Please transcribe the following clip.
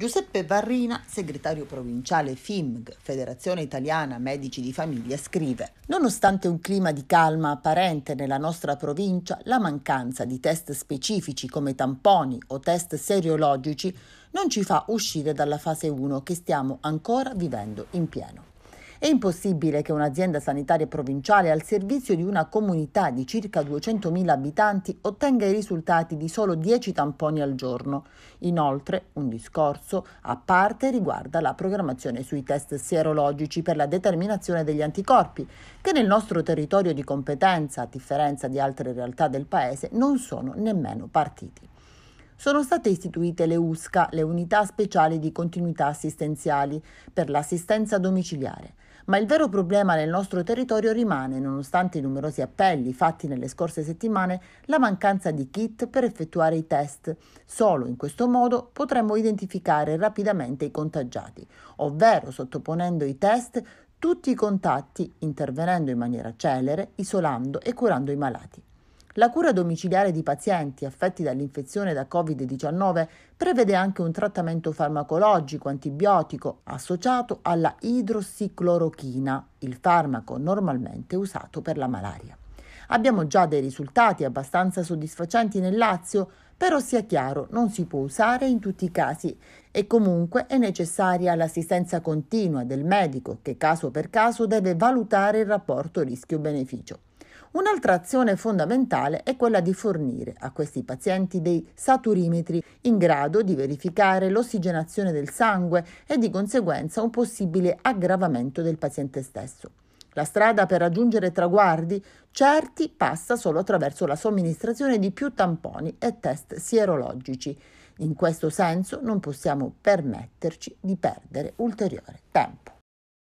Giuseppe Varrina, segretario provinciale FIMG, Federazione Italiana Medici di Famiglia, scrive: Nonostante un clima di calma apparente nella nostra provincia, la mancanza di test specifici come tamponi o test seriologici non ci fa uscire dalla fase 1 che stiamo ancora vivendo in pieno. È impossibile che un'azienda sanitaria provinciale al servizio di una comunità di circa 200.000 abitanti ottenga i risultati di solo 10 tamponi al giorno. Inoltre, un discorso a parte riguarda la programmazione sui test sierologici per la determinazione degli anticorpi, che nel nostro territorio di competenza, a differenza di altre realtà del Paese, non sono nemmeno partiti sono state istituite le USCA, le unità speciali di continuità assistenziali per l'assistenza domiciliare. Ma il vero problema nel nostro territorio rimane, nonostante i numerosi appelli fatti nelle scorse settimane, la mancanza di kit per effettuare i test. Solo in questo modo potremmo identificare rapidamente i contagiati, ovvero sottoponendo i test tutti i contatti, intervenendo in maniera celere, isolando e curando i malati. La cura domiciliare di pazienti affetti dall'infezione da Covid-19 prevede anche un trattamento farmacologico antibiotico associato alla idrossiclorochina, il farmaco normalmente usato per la malaria. Abbiamo già dei risultati abbastanza soddisfacenti nel Lazio, però sia chiaro, non si può usare in tutti i casi e comunque è necessaria l'assistenza continua del medico che caso per caso deve valutare il rapporto rischio-beneficio. Un'altra azione fondamentale è quella di fornire a questi pazienti dei saturimetri in grado di verificare l'ossigenazione del sangue e di conseguenza un possibile aggravamento del paziente stesso. La strada per raggiungere traguardi certi passa solo attraverso la somministrazione di più tamponi e test sierologici. In questo senso non possiamo permetterci di perdere ulteriore tempo.